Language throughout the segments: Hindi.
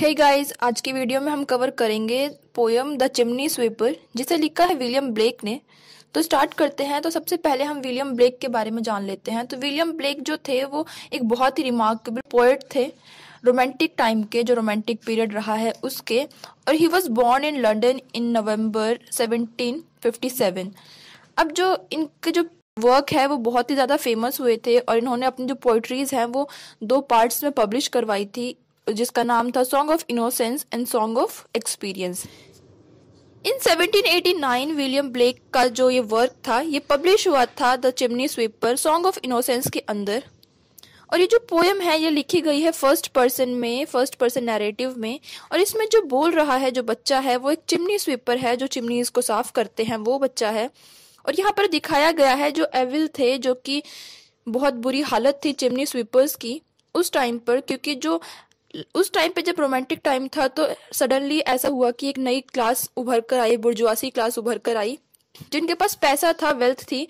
हे hey गाइस आज की वीडियो में हम कवर करेंगे पोयम द चिमनी स्वीपर जिसे लिखा है विलियम ब्लेक ने तो स्टार्ट करते हैं तो सबसे पहले हम विलियम ब्लेक के बारे में जान लेते हैं तो विलियम ब्लेक जो थे वो एक बहुत ही रिमार्केबल पोएट थे रोमांटिक टाइम के जो रोमांटिक पीरियड रहा है उसके और ही was born in London in November seventeen अब जो इनके जो वर्क है वो बहुत ही ज़्यादा फेमस हुए थे और इन्होंने अपनी जो पोइट्रीज़ हैं वो दो पार्ट्स में पब्लिश करवाई थी जिसका नाम था song of innocence and song of experience in 1789 William Blake का जो ये वर्क था ये पब्लिश हुआ था the chimney sweeper song of innocence के अंदर और ये जो पोएम है ये लिखी गई है फर्स्ट पर्सन में फर्स्ट पर्सन नैरेटिव में और इसमें जो बोल रहा है जो बच्चा है वो एक चिमनी स्वीपर है जो चिमनीज को साफ करते हैं वो बच्चा है और यहाँ पर दिखाया गया है जो एविल थे जो कि बहुत बुरी हालत थी चिमनी स्वीपर्स की उस टाइम पर क्योंकि जो उस टाइम पे जब रोमांटिक टाइम था तो सडनली ऐसा हुआ कि एक नई क्लास उभर कर आई बुर्जुआसी क्लास उभर कर आई जिनके पास पैसा था वेल्थ थी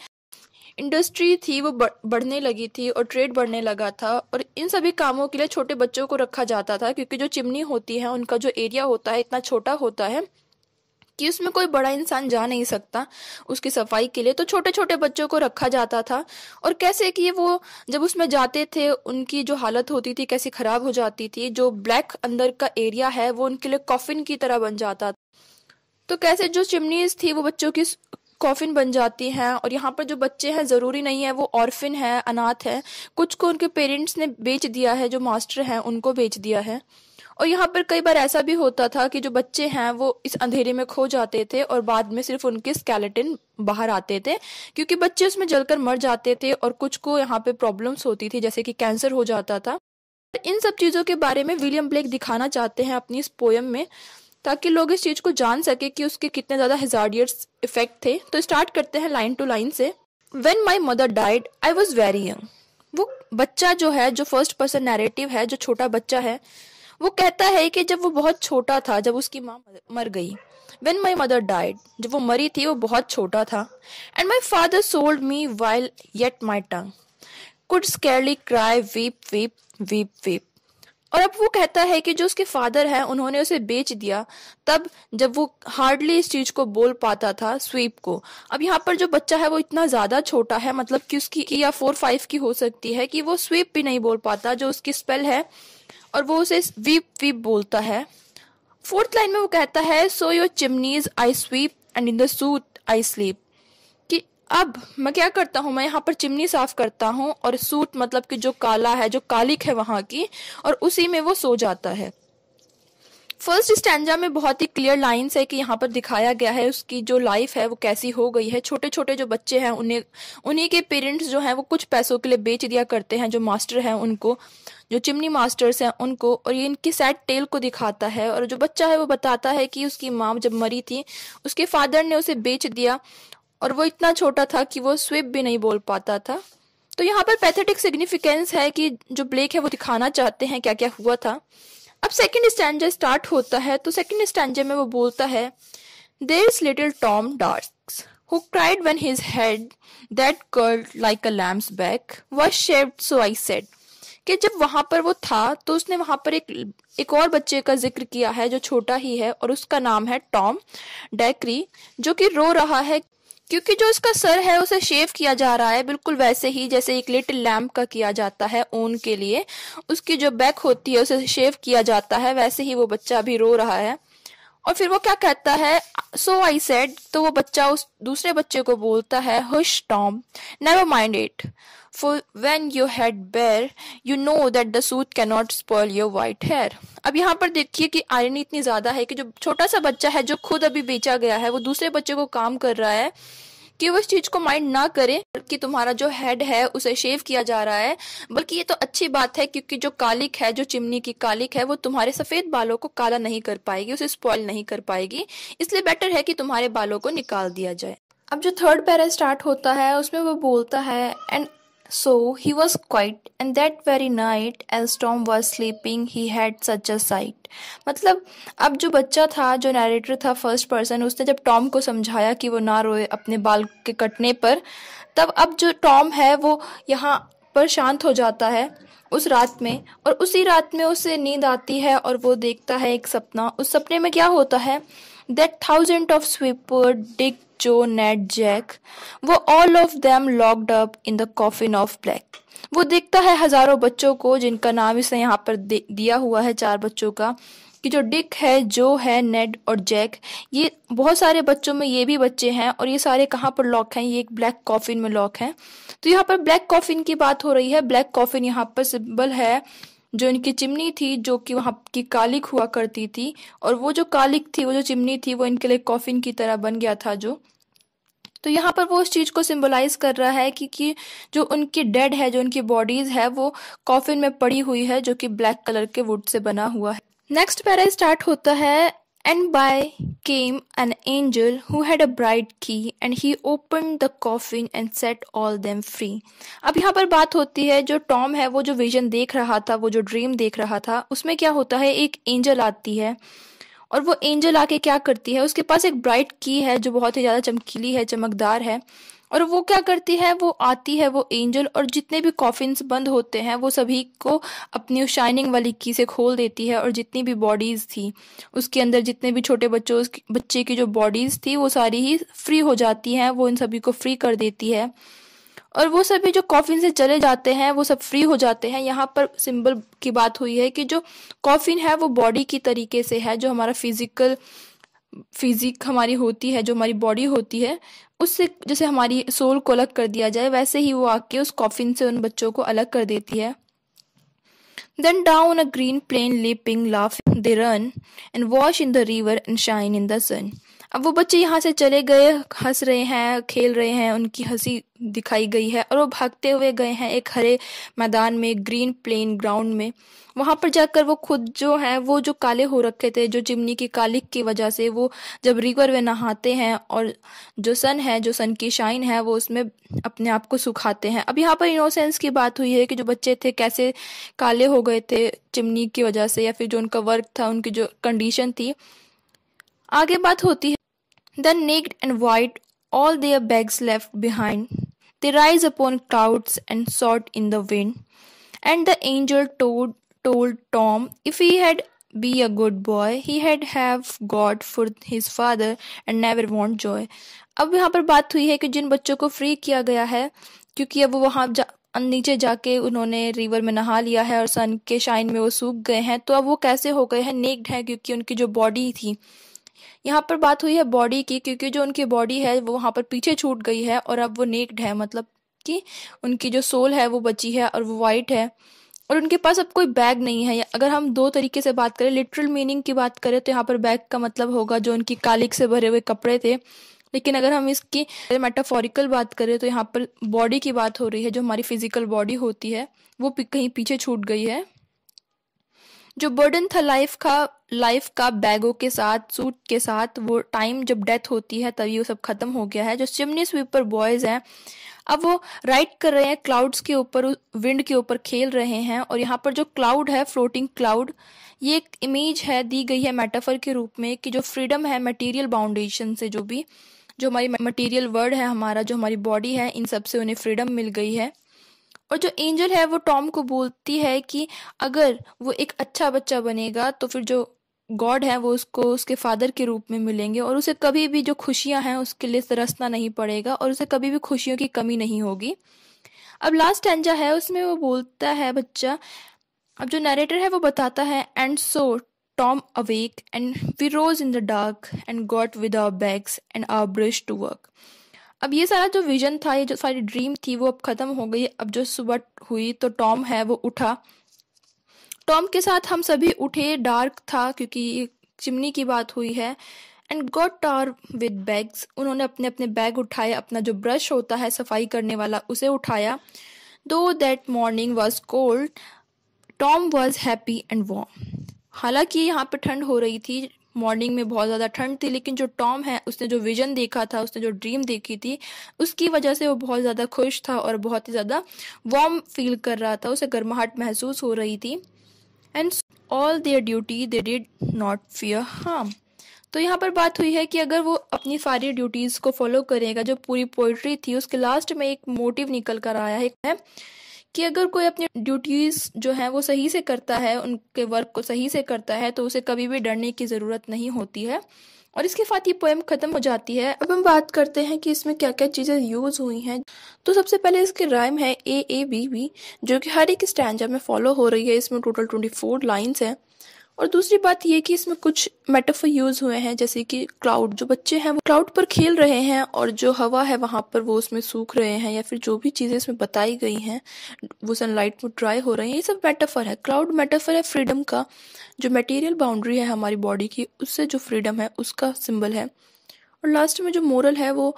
इंडस्ट्री थी वो बढ़ने लगी थी और ट्रेड बढ़ने लगा था और इन सभी कामों के लिए छोटे बच्चों को रखा जाता था क्योंकि जो चिमनी होती है उनका जो एरिया होता है इतना छोटा होता है कि उसमें कोई बड़ा इंसान जा नहीं सकता उसकी सफाई के लिए तो छोटे छोटे बच्चों को रखा जाता था और कैसे कि वो जब उसमें जाते थे उनकी जो हालत होती थी कैसी खराब हो जाती थी जो ब्लैक अंदर का एरिया है वो उनके लिए कॉफिन की तरह बन जाता था तो कैसे जो चिमनीज थी वो बच्चों की कॉफिन बन जाती हैं और यहाँ पर जो बच्चे हैं ज़रूरी नहीं है वो ऑर्फिन है अनाथ है कुछ को उनके पेरेंट्स ने बेच दिया है जो मास्टर हैं उनको बेच दिया है और यहाँ पर कई बार ऐसा भी होता था कि जो बच्चे हैं वो इस अंधेरे में खो जाते थे और बाद में सिर्फ उनके स्केलेटिन बाहर आते थे क्योंकि बच्चे उसमें जलकर मर जाते थे और कुछ को यहाँ पे प्रॉब्लम्स होती थी जैसे कि कैंसर हो जाता था इन सब चीज़ों के बारे में विलियम ब्लेक दिखाना चाहते हैं अपनी इस पोयम में ताकि लोग इस चीज़ को जान सके कि उसके कितने ज़्यादा हजार्डियर्स इफेक्ट थे तो स्टार्ट करते हैं लाइन टू लाइन से when my mother died I was very young वो बच्चा जो है जो फर्स्ट पर्सन नैरेटिव है जो छोटा बच्चा है वो कहता है कि जब वो बहुत छोटा था जब उसकी माँ मर गई वेन माई मदर डाइड जब वो मरी थी वो बहुत छोटा था and my father sold me while yet my tongue could scarcely cry weep weep weep weep और अब वो कहता है कि जो उसके फादर हैं उन्होंने उसे बेच दिया तब जब वो हार्डली इस चीज को बोल पाता था स्वीप को अब यहाँ पर जो बच्चा है वो इतना ज्यादा छोटा है मतलब कि उसकी या फोर फाइव की हो सकती है कि वो स्वीप भी नहीं बोल पाता जो उसकी स्पेल है और वो उसे वीप वीप बोलता है फोर्थ लाइन में वो कहता है so your chimneys I sweep and in the soot I sleep अब मैं क्या करता हूँ मैं यहाँ पर चिमनी साफ करता हूँ और सूट मतलब कि जो काला है जो कालिक है वहां की और उसी में वो सो जाता है फर्स्ट स्टैंडा में बहुत ही क्लियर लाइंस है कि यहाँ पर दिखाया गया है उसकी जो लाइफ है वो कैसी हो गई है छोटे छोटे जो बच्चे हैं उन्हें उन्हीं के पेरेंट्स जो हैं वो कुछ पैसों के लिए बेच दिया करते हैं जो मास्टर हैं उनको जो चिमनी मास्टर्स हैं उनको और ये इनकी सैड टेल को दिखाता है और जो बच्चा है वो बताता है कि उसकी माँ जब मरी थी उसके फादर ने उसे बेच दिया और वो इतना छोटा था कि वो स्विप भी नहीं बोल पाता था तो यहाँ पर पैथेटिक सिग्निफिकेंस है कि जो ब्लेक है वो दिखाना चाहते हैं क्या क्या हुआ था अब सेकेंड स्टैंड स्टार्ट होता है तो सेकेंड स्टैंड में वो बोलता है there is little Tom Dacre's who cried when his head that curled like a lamb's back was shaved so I said कि जब वहां पर वो था तो उसने वहां पर एक एक और बच्चे का जिक्र किया है जो छोटा ही है और उसका नाम है टॉम डैकरी जो कि रो रहा है क्योंकि जो इसका सर है उसे शेव किया जा रहा है बिल्कुल वैसे ही जैसे एक लिटिल लैम्प का किया जाता है ऊन के लिए उसकी जो बैक होती है उसे शेव किया जाता है वैसे ही वो बच्चा अभी रो रहा है और फिर वो क्या कहता है सो आई सेड तो वो बच्चा उस दूसरे बच्चे को बोलता है hush Tom never mind it for when you had bare you know that the soot can not spoil your white hair अब यहाँ पर देखिए कि आयरनी इतनी ज्यादा है कि जो छोटा सा बच्चा है जो खुद अभी बेचा गया है वो दूसरे बच्चे को काम कर रहा है कि वो इस चीज को माइंड ना करें कि तुम्हारा जो हेड है उसे शेव किया जा रहा है बल्कि ये तो अच्छी बात है क्योंकि जो कालिक है जो चिमनी की कालिक है वो तुम्हारे सफेद बालों को काला नहीं कर पाएगी उसे स्पॉइल नहीं कर पाएगी इसलिए बेटर है कि तुम्हारे बालों को निकाल दिया जाए अब जो थर्ड पैरा स्टार्ट होता है उसमें वो बोलता है and So he was quiet, and that very night, as Tom was sleeping, he had such a sight. मतलब अब जो बच्चा था जो नरेटर था फर्स्ट पर्सन उसने जब टॉम को समझाया कि वो ना रोए अपने बाल के कटने पर तब अब जो टॉम है वो यहाँ पर शांत हो जाता है उस रात में और उसी रात में उसे नींद आती है और वो देखता है एक सपना उस सपने में क्या होता है that thousand of sweeper Dick Joe Ned Jack वो all of them locked up in the coffin of black वो देखता है हजारों बच्चों को जिनका नाम इसने यहाँ पर दिया हुआ है चार बच्चों का कि जो डिक है जो है नेड और जैक ये बहुत सारे बच्चों में ये भी बच्चे हैं और ये सारे कहाँ पर लॉक हैं ये एक ब्लैक कॉफिन में लॉक हैं तो यहाँ पर ब्लैक कॉफिन की बात हो रही है ब्लैक कॉफिन यहाँ पर सिंबल है जो इनकी चिमनी थी जो कि वहाँ की कालिक हुआ करती थी और वो जो कालिक थी वो जो चिमनी थी वो इनके लिए कॉफिन की तरह बन गया था जो तो यहाँ पर वो उस चीज़ को सिंबलाइज कर रहा है कि कि जो उनकी डेड है जो उनकी बॉडीज है वो कॉफिन में पड़ी हुई है जो कि ब्लैक कलर के वुड से बना हुआ है नेक्स्ट पैरा स्टार्ट होता है And by came an angel who had a bright key and he opened the coffin and set all them free. अब यहाँ पर बात होती है जो टॉम है वो जो विजन देख रहा था वो जो ड्रीम देख रहा था उसमें क्या होता है एक एंजल आती है और वो एंजल आके क्या करती है उसके पास एक ब्राइट की है जो बहुत ही ज़्यादा चमकीली है चमकदार है और वो क्या करती है वो आती है वो एंजल और जितने भी कॉफिन्स बंद होते हैं वो सभी को अपनी शाइनिंग वाली की से खोल देती है और जितनी भी बॉडीज थी उसके अंदर जितने भी छोटे बच्चों बच्चे की जो बॉडीज थी वो सारी ही फ्री हो जाती हैं वो इन सभी को फ्री कर देती है और वो सभी जो कॉफिन से चले जाते हैं वो सब फ्री हो जाते हैं यहाँ पर सिंबल की बात हुई है कि जो कॉफिन है वो बॉडी की तरीके से है जो हमारा फिजिकल फिजिक हमारी होती है जो हमारी बॉडी होती है उससे जैसे हमारी सोल को अलग कर दिया जाए वैसे ही वो आके उस कॉफिन से उन बच्चों को अलग कर देती है then down a green plain leaping laugh they run and wash in the river and shine in the sun अब वो बच्चे यहाँ से चले गए हंस रहे हैं खेल रहे हैं उनकी हंसी दिखाई गई है और वो भागते हुए गए हैं एक हरे मैदान में ग्रीन प्लेन ग्राउंड में वहां पर जाकर वो खुद जो है वो जो काले हो रखे थे जो चिमनी की कालिक की वजह से वो जब रिवर में नहाते हैं और जो सन है जो सन की शाइन है वो उसमें अपने आप को सुखाते हैं अब यहाँ पर इनोसेंस की बात हुई है कि जो बच्चे थे कैसे काले हो गए थे चिमनी की वजह से या फिर जो उनका वर्क था उनकी जो कंडीशन थी आगे बात होती है Then, naked and white, all their bags left behind, they rise upon clouds and soar in the wind. And the angel told, told Tom if he had be a good boy he had have God for his father and never want joy अब यहाँ पर बात हुई है कि जिन बच्चों को फ्री किया गया है क्योंकि अब वो वहाँ जा, नीचे जाके उन्होंने रिवर में नहा लिया है और सन के शाइन में वो सूख गए हैं तो अब वो कैसे हो गए हैं नेक्ड हैं क्योंकि उनकी जो बॉडी थी यहाँ पर बात हुई है बॉडी की क्योंकि जो उनकी बॉडी है वो वहाँ पर पीछे छूट गई है और अब वो नेक्ड है मतलब कि उनकी जो सोल है वो बची है और वो वाइट है और उनके पास अब कोई बैग नहीं है अगर हम दो तरीके से बात करें लिटरल मीनिंग की बात करें तो यहाँ पर बैग का मतलब होगा जो उनकी कालिक से भरे हुए कपड़े थे लेकिन अगर हम इसकी मेटाफोरिकल बात करें तो यहाँ पर बॉडी की बात हो रही है जो हमारी फिजिकल बॉडी होती है वो कहीं पीछे छूट गई है जो बर्डन था लाइफ का लाइफ का बैगों के साथ सूट के साथ वो टाइम जब डेथ होती है तभी वो सब खत्म हो गया है जो चिमनी स्वीपर बॉयज हैं अब वो राइड कर रहे हैं क्लाउड्स के ऊपर विंड के ऊपर खेल रहे हैं और यहाँ पर जो क्लाउड है फ्लोटिंग क्लाउड ये एक इमेज है दी गई है मेटाफर के रूप में कि जो फ्रीडम है मटेरियल बाउंडेशन से जो भी जो हमारी मटेरियल वर्ड है हमारा जो हमारी बॉडी है इन सब से उन्हें फ्रीडम मिल गई है और जो एंजल है वो टॉम को बोलती है कि अगर वो एक अच्छा बच्चा बनेगा तो फिर जो गॉड है वो उसको उसके फादर के रूप में मिलेंगे और उसे कभी भी जो खुशियां हैं उसके लिए तरसना नहीं पड़ेगा और उसे कभी भी खुशियों की कमी नहीं होगी अब लास्ट एंजा है उसमें वो बोलता है बच्चा अब जो नरेटर है वो बताता है and so Tom awake and we rose in the dark and got with our bags and our brush to work अब ये सारा जो विजन था ये जो सारी ड्रीम थी वो अब ख़त्म हो गई अब जो सुबह हुई तो टॉम है वो उठा टॉम के साथ हम सभी उठे डार्क था क्योंकि चिमनी की बात हुई है एंड गॉट टार विद बैग्स उन्होंने अपने अपने बैग उठाए अपना जो ब्रश होता है सफाई करने वाला उसे उठाया though that morning was cold Tom was happy and warm हालांकि यहाँ पे ठंड हो रही थी मॉर्निंग में बहुत ज़्यादा ठंड थी लेकिन जो टॉम है उसने जो विजन देखा था उसने जो ड्रीम देखी थी उसकी वजह से वो बहुत ज़्यादा खुश था और बहुत ही ज़्यादा वार्म फील कर रहा था उसे गर्माहट महसूस हो रही थी and all their duty they did not fear harm तो यहाँ पर बात हुई है कि अगर वो अपनी सारी ड्यूटीज़ को फॉलो करेगा जो पूरी पोइट्री थी उसके लास्ट में एक मोटिव निकल कर आया है कि अगर कोई अपनी ड्यूटीज जो है वो सही से करता है उनके वर्क को सही से करता है तो उसे कभी भी डरने की ज़रूरत नहीं होती है और इसके साथ ये पोएम ख़त्म हो जाती है अब हम बात करते हैं कि इसमें क्या क्या चीज़ें यूज़ हुई हैं तो सबसे पहले इसके राइम है ए ए बी बी जो कि हर एक स्टैंड में फॉलो हो रही है इसमें टोटल ट्वेंटी फोर लाइन्स हैं और दूसरी बात ये कि इसमें कुछ मेटाफर यूज हुए हैं जैसे कि क्लाउड जो बच्चे हैं वो क्लाउड पर खेल रहे हैं और जो हवा है वहां पर वो उसमें सूख रहे हैं या फिर जो भी चीजें इसमें बताई गई हैं वो सनलाइट में ड्राई हो रहे हैं ये सब मेटाफर है क्लाउड मेटाफर है फ्रीडम का जो मटेरियल बाउंड्री है हमारी बॉडी की उससे जो फ्रीडम है उसका सिंबल है और लास्ट में जो मोरल है वो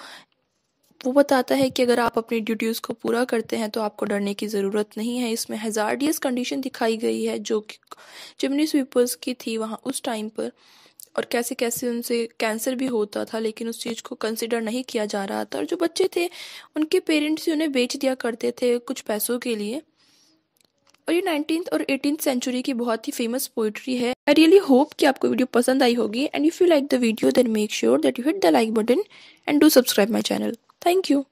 वो बताता है कि अगर आप अपनी ड्यूटीज़ को पूरा करते हैं तो आपको डरने की ज़रूरत नहीं है इसमें हज़ार्डियस कंडीशन दिखाई गई है जो कि चिमनी स्वीपर्स की थी वहाँ उस टाइम पर और कैसे कैसे उनसे कैंसर भी होता था लेकिन उस चीज़ को कंसिडर नहीं किया जा रहा था और जो बच्चे थे उनके पेरेंट्स ही उन्हें बेच दिया करते थे कुछ पैसों के लिए और ये नाइनटीन और एटीन सेंचुरी की बहुत ही फेमस पोइट्री है आई रियली होप कि आपको वीडियो पसंद आई होगी and if you like the video then make sure that you hit the like button and do subscribe my channel Thank you.